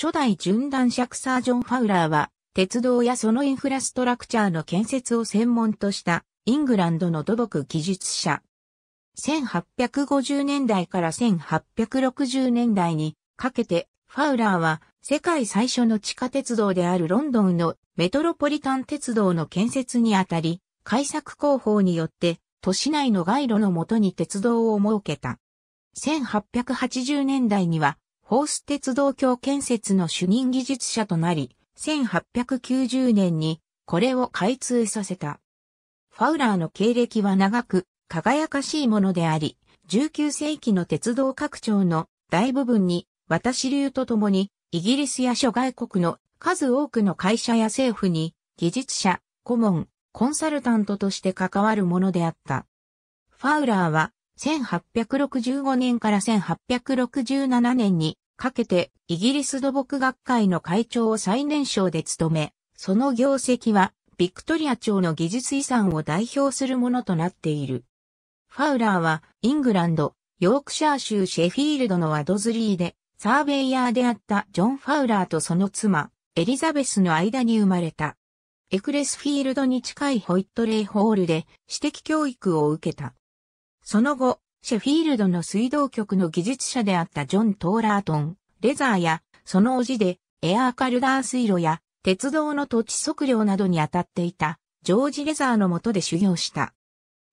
初代準弾尺サージョン・ファウラーは、鉄道やそのインフラストラクチャーの建設を専門としたイングランドの土木技術者。1850年代から1860年代にかけてファウラーは世界最初の地下鉄道であるロンドンのメトロポリタン鉄道の建設にあたり、開作工法によって都市内の街路のもとに鉄道を設けた。1880年代にはホース鉄道橋建設の主任技術者となり、1890年にこれを開通させた。ファウラーの経歴は長く、輝かしいものであり、19世紀の鉄道拡張の大部分に、私流とともに、イギリスや諸外国の数多くの会社や政府に、技術者、顧問、コンサルタントとして関わるものであった。ファウラーは、1865年から1867年にかけてイギリス土木学会の会長を最年少で務め、その業績はビクトリア朝の技術遺産を代表するものとなっている。ファウラーはイングランド、ヨークシャー州シェフィールドのワドズリーでサーベイヤーであったジョン・ファウラーとその妻、エリザベスの間に生まれた。エクレスフィールドに近いホイットレイホールで私的教育を受けた。その後、シェフィールドの水道局の技術者であったジョン・トーラートン、レザーや、その叔父で、エアーカルダー水路や、鉄道の土地測量などに当たっていた、ジョージ・レザーの下で修行した。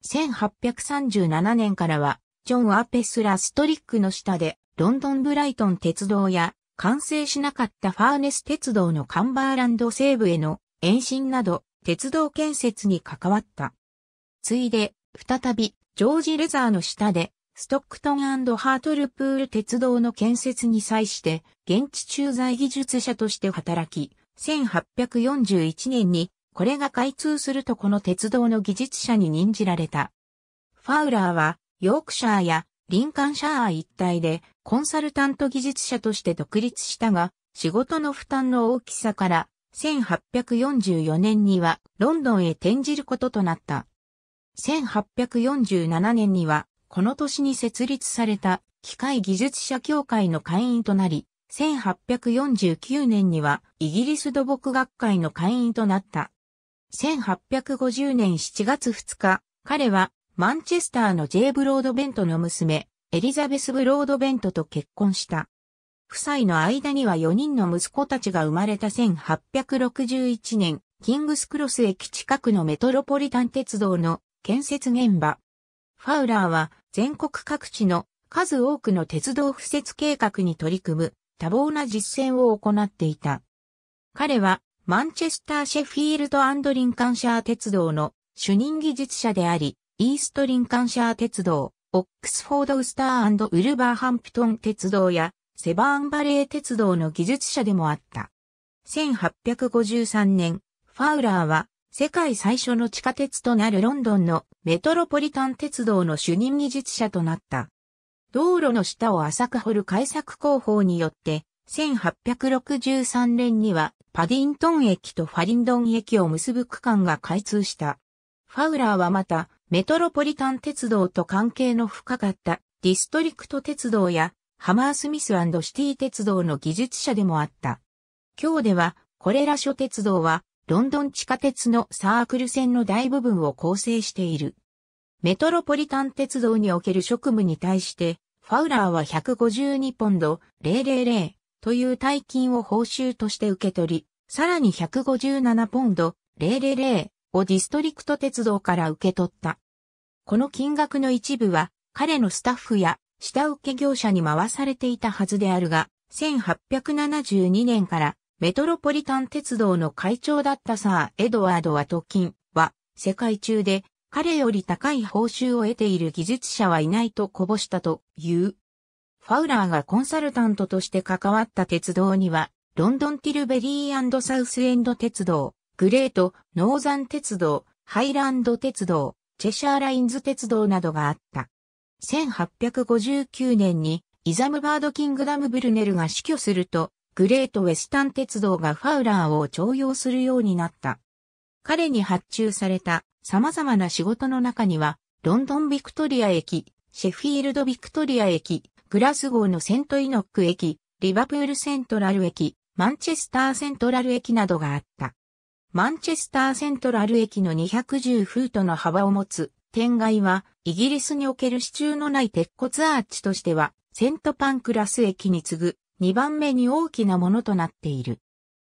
1837年からは、ジョン・アペスラ・ストリックの下で、ロンドン・ブライトン鉄道や、完成しなかったファーネス鉄道のカンバーランド西部への延伸など、鉄道建設に関わった。ついで、再び、ジョージ・レザーの下で、ストックトンハートルプール鉄道の建設に際して、現地駐在技術者として働き、1841年に、これが開通するとこの鉄道の技術者に任じられた。ファウラーは、ヨークシャーやリンカンシャー一帯で、コンサルタント技術者として独立したが、仕事の負担の大きさから、1844年にはロンドンへ転じることとなった。1847年には、この年に設立された機械技術者協会の会員となり、1849年にはイギリス土木学会の会員となった。1850年7月2日、彼はマンチェスターの J ブロードベントの娘、エリザベス・ブロードベントと結婚した。夫妻の間には4人の息子たちが生まれた1861年、キングスクロス駅近くのメトロポリタン鉄道の建設現場。ファウラーは全国各地の数多くの鉄道敷設計画に取り組む多忙な実践を行っていた。彼はマンチェスターシェフィールドリンカンシャー鉄道の主任技術者であり、イーストリンカンシャー鉄道、オックスフォードウスターウルバーハンプトン鉄道やセバーンバレー鉄道の技術者でもあった。1853年、ファウラーは世界最初の地下鉄となるロンドンのメトロポリタン鉄道の主任技術者となった。道路の下を浅く掘る開削工法によって、1863年にはパディントン駅とファリンドン駅を結ぶ区間が開通した。ファウラーはまた、メトロポリタン鉄道と関係の深かったディストリクト鉄道やハマースミスシティ鉄道の技術者でもあった。今日では、これら諸鉄道はロンドン地下鉄のサークル線の大部分を構成している。メトロポリタン鉄道における職務に対して、ファウラーは152ポンド000という大金を報酬として受け取り、さらに157ポンド000をディストリクト鉄道から受け取った。この金額の一部は彼のスタッフや下請け業者に回されていたはずであるが、1872年からメトロポリタン鉄道の会長だったサー・エドワード・ワトキンは、世界中で彼より高い報酬を得ている技術者はいないとこぼしたという。ファウラーがコンサルタントとして関わった鉄道には、ロンドン・ティルベリーサウスエンド鉄道、グレート・ノーザン鉄道、ハイランド鉄道、チェシャーラインズ鉄道などがあった。1859年にイザムバード・キングダム・ブルネルが死去すると、グレートウェスタン鉄道がファウラーを徴用するようになった。彼に発注された様々な仕事の中には、ロンドンビクトリア駅、シェフィールドビクトリア駅、グラスゴーのセントイノック駅、リバプールセントラル駅、マンチェスターセントラル駅などがあった。マンチェスターセントラル駅の210フートの幅を持つ天外は、イギリスにおける支柱のない鉄骨アーチとしては、セントパンクラス駅に次ぐ2番目に大きなものとなっている。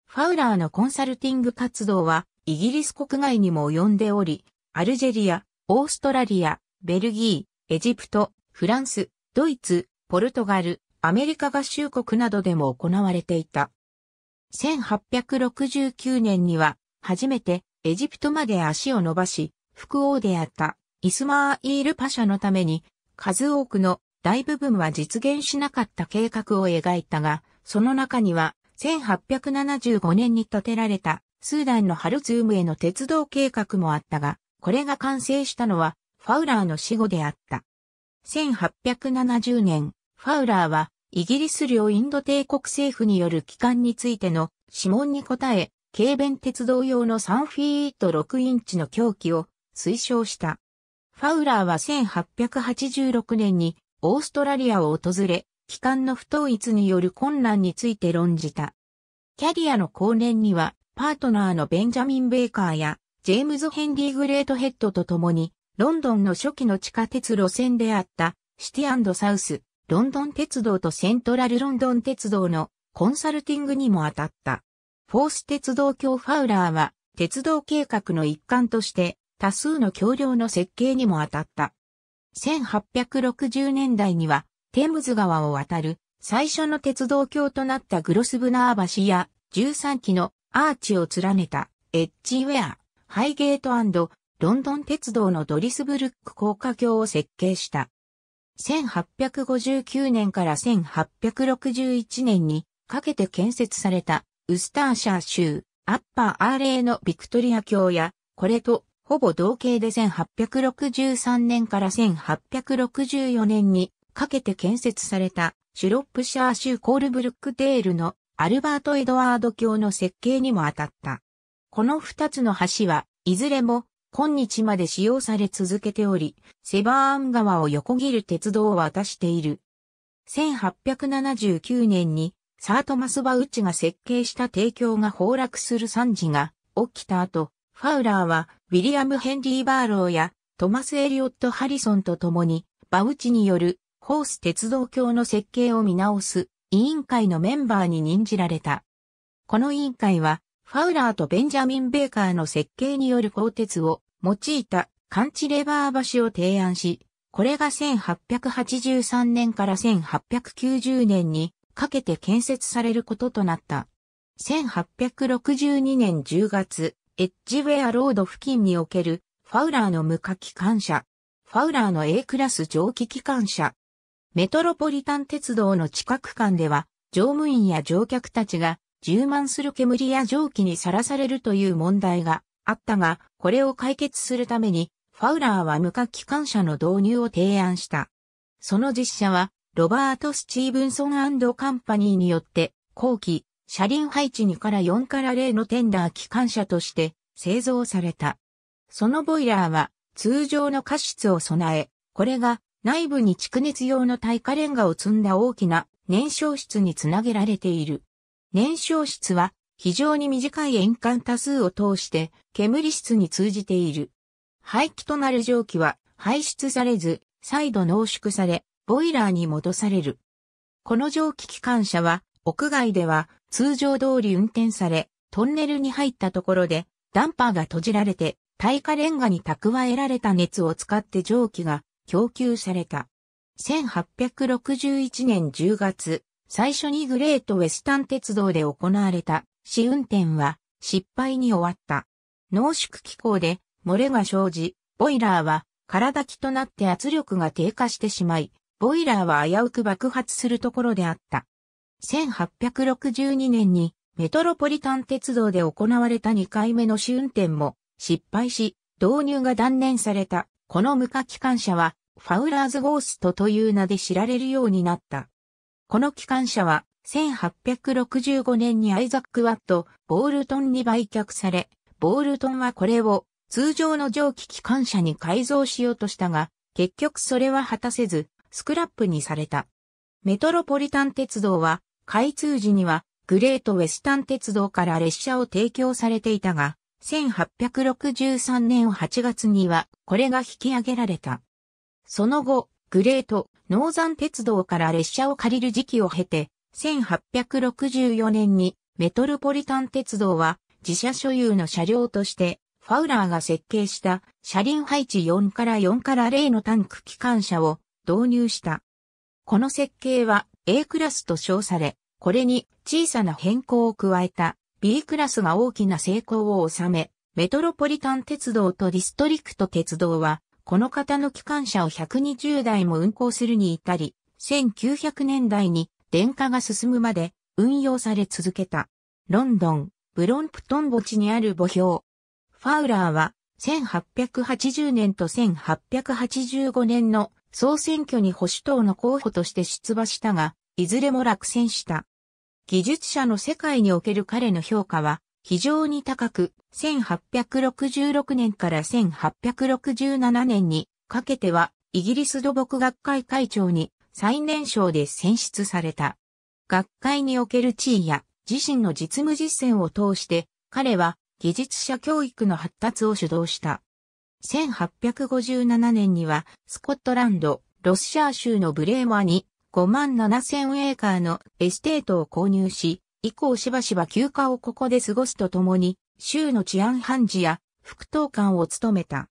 ファウラーのコンサルティング活動はイギリス国外にも及んでおり、アルジェリア、オーストラリア、ベルギー、エジプト、フランス、ドイツ、ポルトガル、アメリカ合衆国などでも行われていた。1869年には初めてエジプトまで足を伸ばし、副王であったイスマーイールパシャのために数多くの大部分は実現しなかった計画を描いたが、その中には、1875年に建てられたスーダンのハルツームへの鉄道計画もあったが、これが完成したのはファウラーの死後であった。1870年、ファウラーはイギリス領インド帝国政府による機関についての指紋に答え、軽便鉄道用の3フィート6インチの狂気を推奨した。ファウラーは1886年にオーストラリアを訪れ、機関の不統一による混乱について論じた。キャリアの後年には、パートナーのベンジャミン・ベイカーや、ジェームズ・ヘンリー・グレートヘッドと共に、ロンドンの初期の地下鉄路線であった、シティサウス、ロンドン鉄道とセントラルロンドン鉄道のコンサルティングにも当たった。フォース鉄道橋ファウラーは、鉄道計画の一環として、多数の橋梁の設計にも当たった。1860年代には、テムズ川を渡る最初の鉄道橋となったグロスブナー橋や13基のアーチを連ねたエッジウェア、ハイゲートロンドン鉄道のドリスブルック高架橋を設計した。1859年から1861年にかけて建設されたウスターシャー州アッパーアーレーのビクトリア橋やこれとほぼ同型で1863年から1864年にかけて建設されたシュロップシャー州コールブルックデールのアルバート・エドワード橋の設計にも当たった。この二つの橋はいずれも今日まで使用され続けており、セバーン川を横切る鉄道を渡している。1879年にサートマスバウチが設計した提供が崩落する惨事が起きた後、ファウラーはウィリアム・ヘンリー・バーローやトマス・エリオット・ハリソンと共に、バウチによるホース鉄道橋の設計を見直す委員会のメンバーに任じられた。この委員会は、ファウラーとベンジャミン・ベーカーの設計による鋼鉄を用いた感知レバー橋を提案し、これが1883年から1890年にかけて建設されることとなった。1862年10月、エッジウェアロード付近におけるファウラーの無価機関車、ファウラーの A クラス蒸気機関車。メトロポリタン鉄道の近く間では、乗務員や乗客たちが充満する煙や蒸気にさらされるという問題があったが、これを解決するために、ファウラーは無価機関車の導入を提案した。その実写は、ロバート・スチーブンソンカンパニーによって、後期、車輪配置2から4から0のテンダー機関車として製造された。そのボイラーは通常の加湿を備え、これが内部に蓄熱用の耐火レンガを積んだ大きな燃焼室につなげられている。燃焼室は非常に短い円管多数を通して煙室に通じている。排気となる蒸気は排出されず、再度濃縮され、ボイラーに戻される。この蒸気機関車は屋外では通常通り運転され、トンネルに入ったところで、ダンパーが閉じられて、耐火レンガに蓄えられた熱を使って蒸気が供給された。1861年10月、最初にグレートウェスタン鉄道で行われた試運転は失敗に終わった。濃縮気候で漏れが生じ、ボイラーは空抱きとなって圧力が低下してしまい、ボイラーは危うく爆発するところであった。1862年にメトロポリタン鉄道で行われた2回目の試運転も失敗し、導入が断念された。この無価機関車は、ファウラーズ・ゴーストという名で知られるようになった。この機関車は、1865年にアイザック・ワット、ボールトンに売却され、ボールトンはこれを通常の蒸気機関車に改造しようとしたが、結局それは果たせず、スクラップにされた。メトロポリタン鉄道は、開通時にはグレートウェスタン鉄道から列車を提供されていたが、1863年8月にはこれが引き上げられた。その後、グレート、ノーザン鉄道から列車を借りる時期を経て、1864年にメトロポリタン鉄道は自社所有の車両としてファウラーが設計した車輪配置4から4から0のタンク機関車を導入した。この設計は A クラスと称され、これに小さな変更を加えた B クラスが大きな成功を収め、メトロポリタン鉄道とディストリクト鉄道は、この型の機関車を120台も運行するに至り、1900年代に電化が進むまで運用され続けた。ロンドン、ブロンプトン墓地にある墓標。ファウラーは1880年と1885年の総選挙に保守党の候補として出馬したが、いずれも落選した。技術者の世界における彼の評価は非常に高く、1866年から1867年にかけてはイギリス土木学会会長に最年少で選出された。学会における地位や自身の実務実践を通して彼は技術者教育の発達を主導した。1857年にはスコットランド、ロスシャー州のブレーマーに5万7千エーカーのエステートを購入し、以降しばしば休暇をここで過ごすとともに、州の治安判事や副統官を務めた。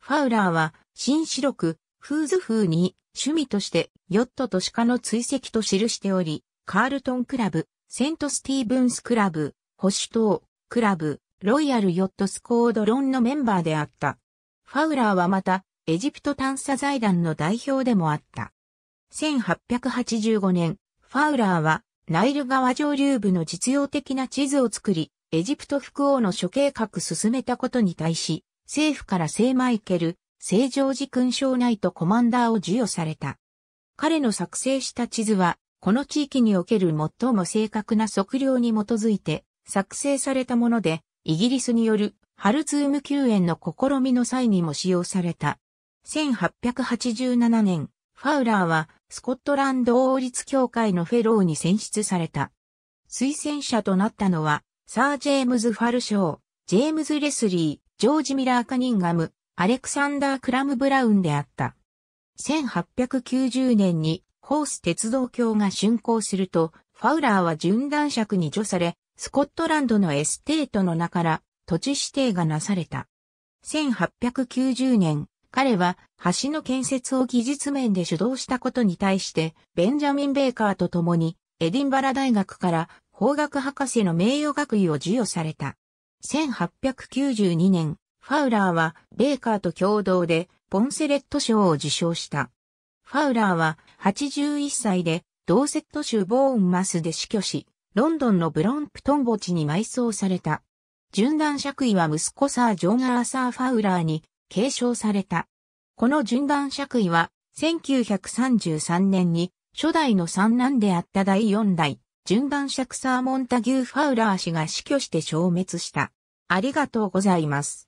ファウラーは、新四六、フーズ風に、趣味として、ヨットと鹿の追跡と記しており、カールトンクラブ、セントスティーブンスクラブ、保守党、クラブ、ロイヤルヨットスコードロンのメンバーであった。ファウラーはまた、エジプト探査財団の代表でもあった。1885年、ファウラーは、ナイル川上流部の実用的な地図を作り、エジプト副王の諸計画進めたことに対し、政府から聖マイケル、聖ジョージ勲章ナイトコマンダーを授与された。彼の作成した地図は、この地域における最も正確な測量に基づいて作成されたもので、イギリスによるハルツーム救援の試みの際にも使用された。1887年、ファウラーはスコットランド王立協会のフェローに選出された。推薦者となったのは、サー・ジェームズ・ファルショー、ジェームズ・レスリー、ジョージ・ミラー・カニンガム、アレクサンダー・クラム・ブラウンであった。1890年にホース鉄道橋が竣工すると、ファウラーは巡断尺に除され、スコットランドのエステートの名から土地指定がなされた。1890年、彼は橋の建設を技術面で主導したことに対して、ベンジャミン・ベーカーと共に、エディンバラ大学から法学博士の名誉学位を授与された。1892年、ファウラーはベーカーと共同でポンセレット賞を受賞した。ファウラーは81歳でドーセット州ボーンマスで死去し、ロンドンのブロンプトン墓地に埋葬された。順断爵位は息子サー・ジョン・アーサー・ファウラーに継承された。この順断爵位は1933年に初代の三男であった第四代、順断爵サー・モンタギュー・ファウラー氏が死去して消滅した。ありがとうございます。